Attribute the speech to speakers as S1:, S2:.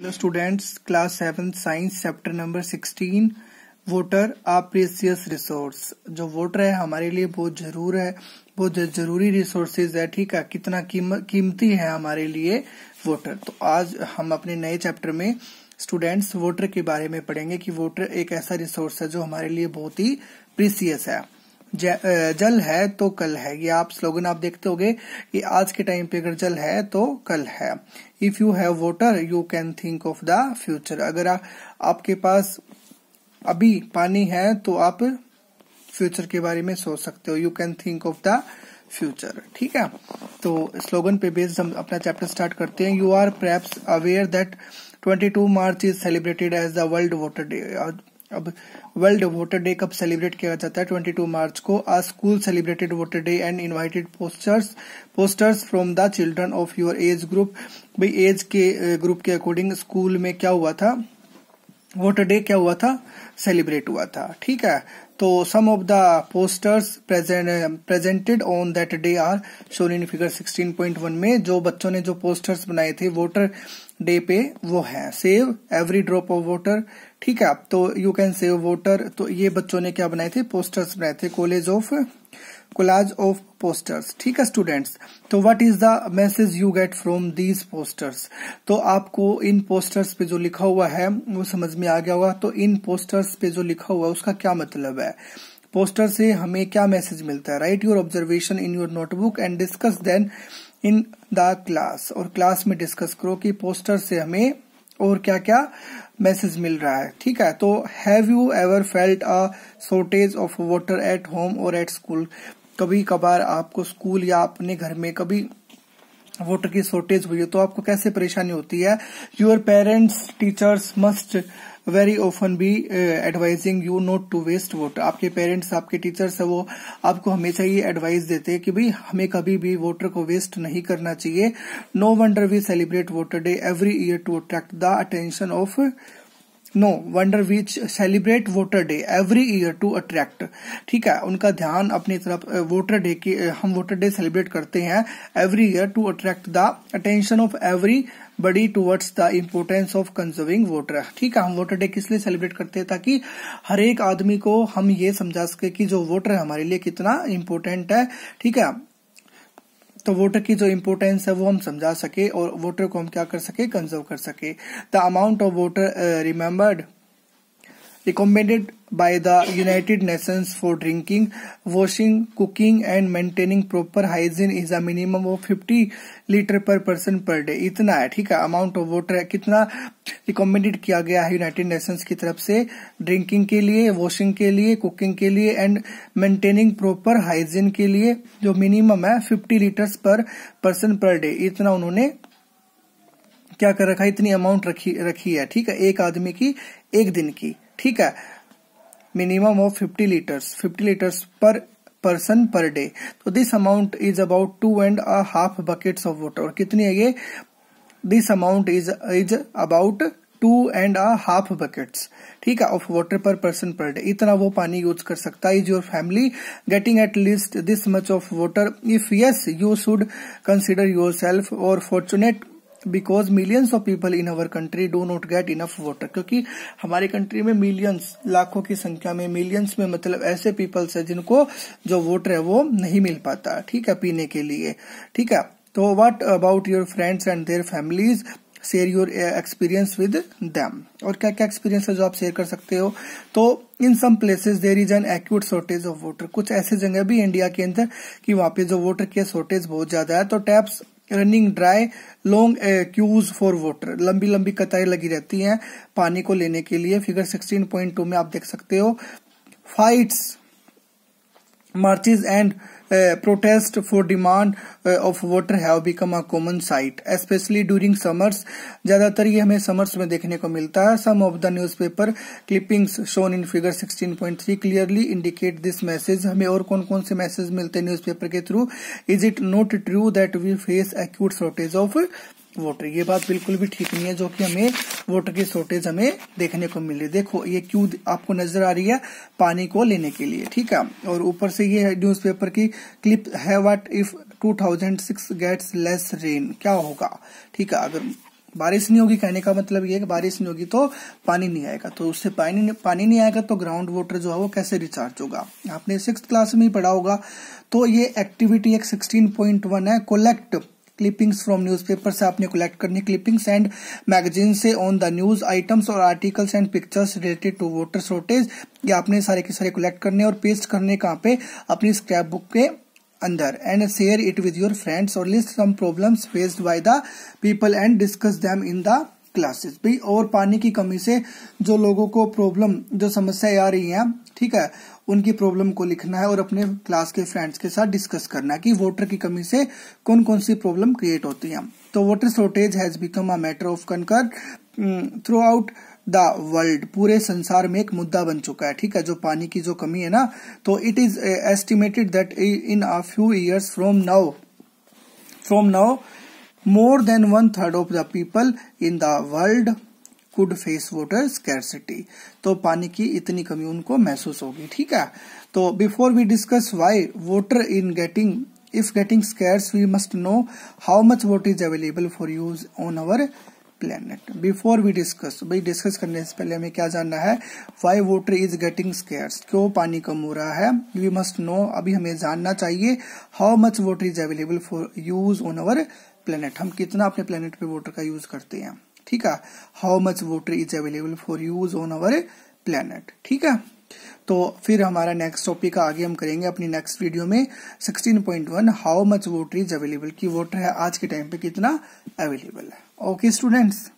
S1: hello students class seven science chapter number sixteen water a precious resource जो water है हमारे लिए बहुत जरूर है बहुत जरूरी रिसोर्सेज है ठीक है कितना कीमती है हमारे लिए वोटर तो आज हम अपने नए चैप्टर में स्टूडेंट्स वोटर के बारे में पढ़ेंगे कि वोटर एक ऐसा रिसोर्स है जो हमारे लिए बहुत ही प्रीसियस है जल है तो कल है ये आप स्लोगन आप देखते होंगे कि आज के टाइम पे अगर जल है तो कल है if you have water you can think of the future अगर आ, आपके पास अभी पानी है तो आप फ्यूचर के बारे में सोच सकते हो you can think of the future ठीक है तो स्लोगन पे बेस्ड हम अपना चैप्टर स्टार्ट करते हैं you are perhaps aware that 22 March is celebrated as the world water day अब वर्ल्ड वोटर डे कब सेलिब्रेट किया जाता है 22 मार्च को आज school celebrated water day and invited posters posters from the children of your age group भाई एज के ग्रुप के अकॉर्डिंग स्कूल में क्या हुआ था वोटर डे क्या हुआ था सेलिब्रेट हुआ था ठीक है तो some of the posters presented on that day are shown in figure 16.1 में जो बच्चों ने जो पोस्टर्स बनाए थे वोटर डे पे वो है save every drop of water ठीक है तो यू कैन सेव वॉटर तो ये बच्चों ने क्या बनाए थे पोस्टर्स बनाए थे college of collage of posters ठीक है स्टूडेंट्स तो what is the message you get from these posters तो आपको इन पोस्टर्स पे जो लिखा हुआ है वो समझ में आ गया होगा तो इन पोस्टर्स पे जो लिखा हुआ है उसका क्या मतलब है पोस्टर से हमें क्या मैसेज मिलता है write your observation in your notebook and discuss then in the class और क्लास में डिस्कस करो कि पोस्टर से हमें और क्या क्या मैसेज मिल रहा है ठीक है तो have you ever felt a shortage of water at home और एट स्कूल कभी कभार आपको स्कूल या अपने घर में कभी वाटर की शॉर्टेज हुई है तो आपको कैसे परेशानी होती है your parents teachers must very often be advising you not to waste water आपके पेरेंट्स आपके टीचर्स है वो आपको हमेशा ये एडवाइस देते हैं कि भाई हमें कभी भी वोटर को वेस्ट नहीं करना चाहिए no wonder we celebrate water day every year to attract the attention of no wonder we celebrate water day every year to attract ठीक है उनका ध्यान अपनी तरफ वोटर डे की हम वोटर डे सेलिब्रेट करते हैं every year to attract the attention of everybody towards the importance of conserving water ठीक है हम वाटर डे किस लिए सेलिब्रेट करते हैं ताकि हर एक आदमी को हम ये समझा सके कि जो वाटर है हमारे लिए कितना इम्पोर्टेंट है ठीक है तो वाटर की जो इम्पोर्टेंस है वो हम समझा सके और वाटर को हम क्या कर सके कंजर्व कर सके the amount of water remembered recommended by the United Nations for drinking, washing, cooking and maintaining proper hygiene is a minimum of 50 litre per person per day इतना है ठीक है अमाउंट ऑफ वाटर कितना recommended किया गया है United Nations की तरफ से ड्रिंकिंग के लिए वॉशिंग के लिए कुकिंग के लिए एंड मेंटेनिंग प्रॉपर हाइजीन के लिए जो मिनिमम है 50 litres per person per day इतना उन्होंने क्या कर रखा है इतनी अमाउंट रखी रखी है ठीक है एक आदमी की एक दिन की ठीक है minimum of fifty litres fifty litres per person per day तो this amount is about two and a half buckets of water और कितनी है ये this amount is is about two and a half buckets ठीक है of water per person per day इतना वो पानी यूज कर सकता है is your family getting at least this much of water if yes you should consider your yourself और fortunate because millions of people in our country do not get enough water क्योंकि हमारी country में millions लाखों की संख्या में millions में मतलब ऐसे पीपल्स है जिनको जो वाटर है वो नहीं मिल पाता ठीक है पीने के लिए ठीक है तो what about your friends and their families share your experience with them और क्या क्या एक्सपीरियंस है जो आप शेयर कर सकते हो तो in some places there is an acute shortage of water कुछ ऐसे जगह भी इंडिया के अंदर कि वहां पे जो वाटर की शॉर्टेज बहुत ज्यादा है तो taps running dry long queues for water लंबी लंबी कतारें लगी रहती हैं पानी को लेने के लिए फिगर 16.2 में आप देख सकते हो fights marches and protest for demand of uh, have become a common sight specially during summers ज्यादातर ये हमें समर्स में देखने को मिलता है some of the newspaper clippings shown in figure sixteen point three clearly indicate this message हमें और कौन कौन से मैसेज मिलते हैं न्यूज पेपर के through is it not true that we face acute shortage of water ये बात बिल्कुल भी ठीक नहीं है जो कि हमें वोटर की शॉर्टेज हमें देखने को मिल रही है देखो ये क्यों आपको नजर आ रही है पानी को लेने के लिए ठीक है और ऊपर से ये न्यूज़पेपर की क्लिप है what if 2006 gets less rain क्या होगा ठीक है अगर बारिश नहीं होगी कहने का मतलब ये कि बारिश नहीं होगी तो पानी नहीं आएगा तो उससे पानी पानी नहीं आएगा तो ग्राउंड वाटर जो है वो कैसे रिचार्ज होगा आपने सिक्स क्लास में ही पढ़ा होगा तो ये एक्टिविटी एक सिक्सटीन पॉइंट वन है कोलेक्ट क्लिपिंग्स फ्रॉम न्यूज़पेपर से आपने कलेक्ट करनी क्लिपिंग्स एंड मैगजीन से ऑन द न्यूज आइटम्स और articles and pictures related to water shortage ये आपने सारे के सारे कलेक्ट करने और पेस्ट करने कहाँ पे अपनी स्क्रैप बुक के अंदर and share it with your friends और list some problems faced by the people and discuss them in the classes भाई और पानी की कमी से जो लोगों को प्रॉब्लम जो समस्याएं आ रही हैं ठीक है उनकी प्रॉब्लम को लिखना है और अपने क्लास के फ्रेंड्स के साथ डिस्कस करना है कि वाटर की कमी से कौन कौन सी प्रॉब्लम क्रिएट होती है तो water shortage has become a matter of concern throughout the world पूरे संसार में एक मुद्दा बन चुका है ठीक है जो पानी की जो कमी है ना तो it is estimated that in a few years from now from now more than one third of the people in the world could face water scarcity तो पानी की इतनी कमी उनको महसूस होगी ठीक है तो before we discuss why water in getting if getting scarce we must know how much water is available for use on our planet before we discuss भाई डिस्कस करने से पहले हमें क्या जानना है why water is getting scarce क्यों पानी कम हो रहा है वी मस्ट नो अभी हमें जानना चाहिए how much water is available for use on our planet हम कितना अपने प्लेनेट पे वाटर का यूज करते हैं ठीक है how much water is available for use on our planet ठीक है तो फिर हमारा नेक्स्ट टॉपिक आगे हम करेंगे अपनी नेक्स्ट वीडियो में 16.1 how much water is available की वाटर है आज के टाइम पे कितना अवेलेबल है ओके स्टूडेंट्स